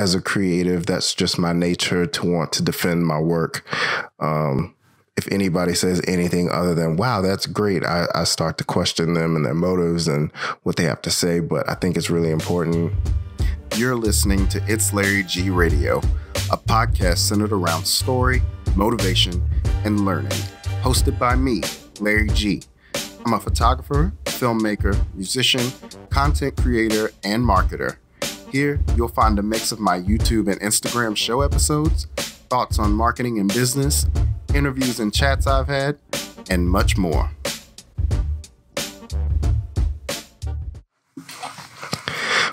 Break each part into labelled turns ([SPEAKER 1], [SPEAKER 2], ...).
[SPEAKER 1] as a creative, that's just my nature to want to defend my work. Um, if anybody says anything other than "Wow, that's great," I, I start to question them and their motives and what they have to say. But I think it's really important. You're listening to It's Larry G Radio, a podcast centered around story, motivation, and learning, hosted by me, Larry G. I'm a photographer, filmmaker, musician, content creator, and marketer. Here, you'll find a mix of my YouTube and Instagram show episodes, thoughts on marketing and business, interviews and chats I've had, and much more.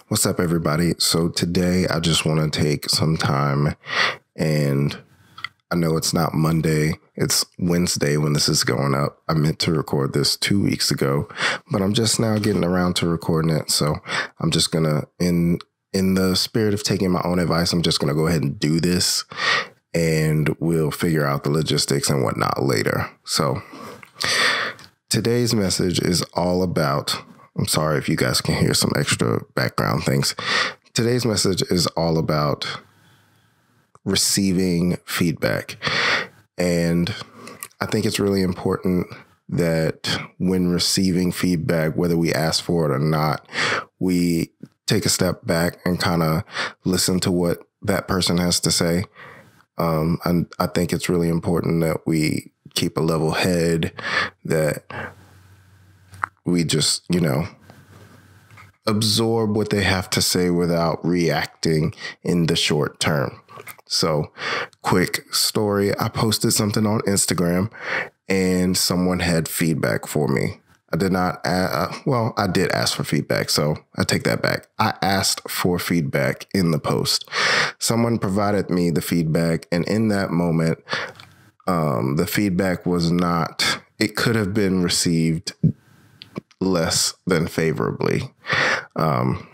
[SPEAKER 1] What's up, everybody? So, today I just want to take some time and I know it's not Monday, it's Wednesday when this is going up. I meant to record this two weeks ago, but I'm just now getting around to recording it. So I'm just going to end in the spirit of taking my own advice, I'm just going to go ahead and do this and we'll figure out the logistics and whatnot later. So today's message is all about. I'm sorry if you guys can hear some extra background things. Today's message is all about receiving feedback. And I think it's really important that when receiving feedback, whether we ask for it or not, we take a step back and kind of listen to what that person has to say. Um, and I think it's really important that we keep a level head, that we just, you know, absorb what they have to say without reacting in the short term. So, quick story I posted something on Instagram and someone had feedback for me. I did not, uh, well, I did ask for feedback, so I take that back. I asked for feedback in the post. Someone provided me the feedback, and in that moment, um, the feedback was not, it could have been received less than favorably. Um,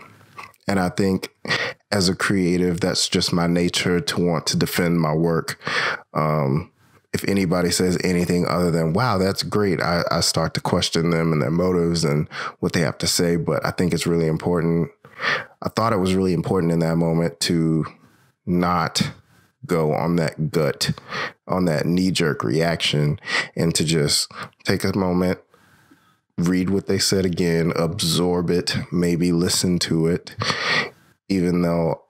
[SPEAKER 1] and I think as a creative, that's just my nature to want to defend my work. Um, if anybody says anything other than wow that's great I, I, start to question them and their motives and what they have to say but i think it's really important i thought it was really important in that moment to not go on that gut on that knee-jerk reaction and to just take a moment read what they said again absorb it maybe listen to it even though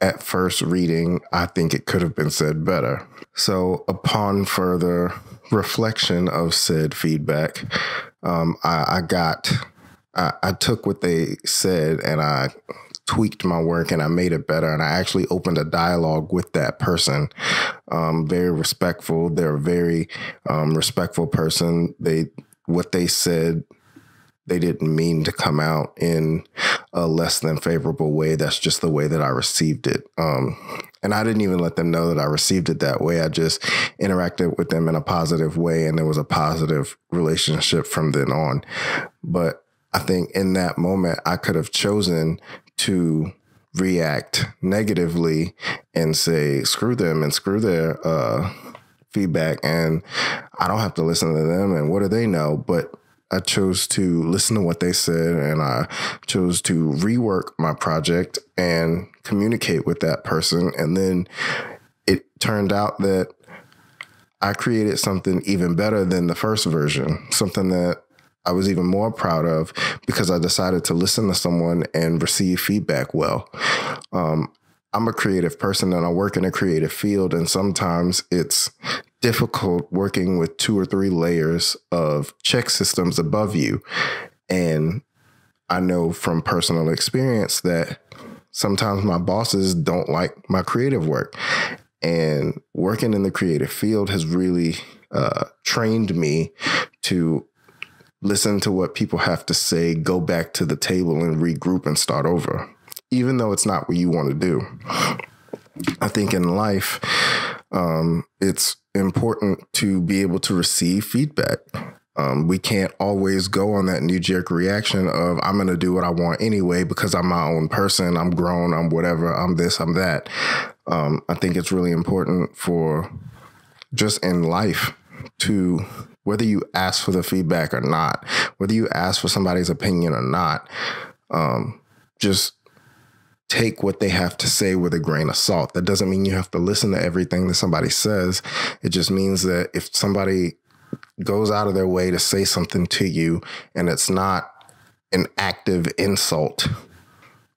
[SPEAKER 1] at first reading, I think it could have been said better. So, upon further reflection of said feedback, um, I, I, got, I, I took what they said and I tweaked my work and I made it better. And I actually opened a dialogue with that person. Um, very respectful. They're a very um, respectful person. They, what they said, they didn't mean to come out in a less than favorable way. That's just the way that I received it. Um, and I didn't even let them know that I received it that way. I just interacted with them in a positive way, and there was a positive relationship from then on. But I think in that moment, I could have chosen to react negatively and say, screw them and screw their uh, feedback. And I don't have to listen to them. And what do they know? But I chose to listen to what they said and I chose to rework my project and communicate with that person. And then it turned out that I created something even better than the first version, something that I was even more proud of because I decided to listen to someone and receive feedback well. Um, I'm a creative person and I work in a creative field, and sometimes it's difficult working with two or three layers of check systems above you. And I know from personal experience that sometimes my bosses don't like my creative work. And working in the creative field has really uh, trained me to listen to what people have to say, go back to the table and regroup and start over, even though it's not what you want to do. I think in life, um, it's important to be able to receive feedback. Um, we can't always go on that knee jerk reaction of I'm going to do what I want anyway because I'm my own person. I'm grown. I'm whatever. I'm this. I'm that. Um, I think it's really important for just in life to whether you ask for the feedback or not, whether you ask for somebody's opinion or not, um, just take what they have to say with a grain of salt. That doesn't mean you have to listen to everything that somebody says. It just means that if somebody goes out of their way to say something to you and it's not an active insult,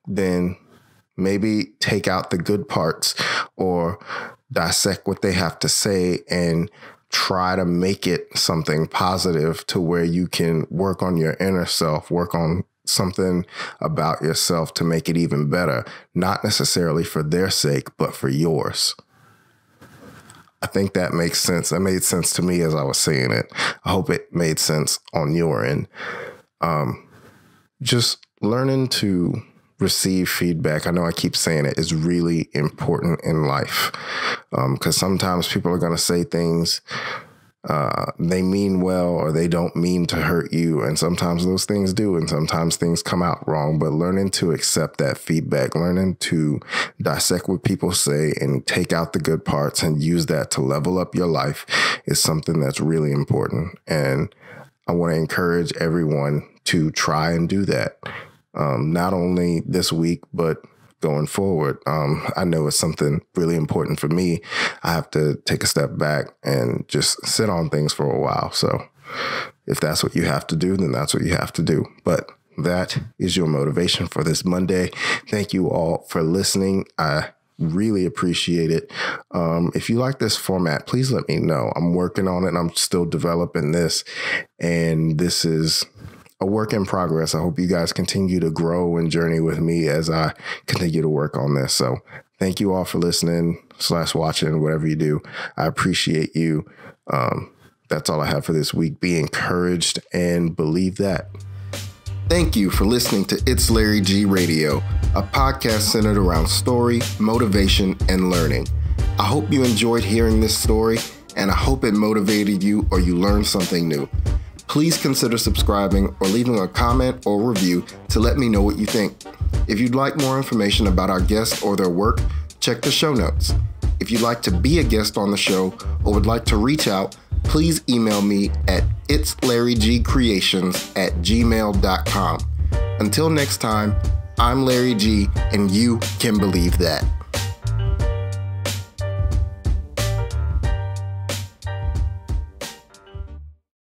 [SPEAKER 1] then maybe take out the good parts or dissect what they have to say and try to make it something positive to where you can work on your inner self, work on something about yourself to make it even better, not necessarily for their sake, but for yours. I think that makes sense. That made sense to me as I was saying it. I hope it made sense on your end. Um, just learning to receive feedback. I know I keep saying it is really important in life because um, sometimes people are going to say things uh, they mean well or they don't mean to hurt you. And sometimes those things do, and sometimes things come out wrong. But learning to accept that feedback, learning to dissect what people say and take out the good parts and use that to level up your life is something that's really important. And I want to encourage everyone to try and do that. Um, not only this week, but going forward. Um, I know it's something really important for me. I have to take a step back and just sit on things for a while. So if that's what you have to do, then that's what you have to do. But that is your motivation for this Monday. Thank you all for listening. I really appreciate it. Um, if you like this format, please let me know. I'm working on it I'm still developing this. And this is a work in progress. I hope you guys continue to grow and journey with me as I continue to work on this. So thank you all for listening slash watching, whatever you do. I appreciate you. Um, that's all I have for this week. Be encouraged and believe that. Thank you for listening to It's Larry G Radio, a podcast centered around story, motivation, and learning. I hope you enjoyed hearing this story, and I hope it motivated you or you learned something new. Please consider subscribing or leaving a comment or review to let me know what you think. If you'd like more information about our guests or their work, check the show notes. If you'd like to be a guest on the show or would like to reach out, please email me at it's at gmail.com. Until next time, I'm Larry G, and you can believe that.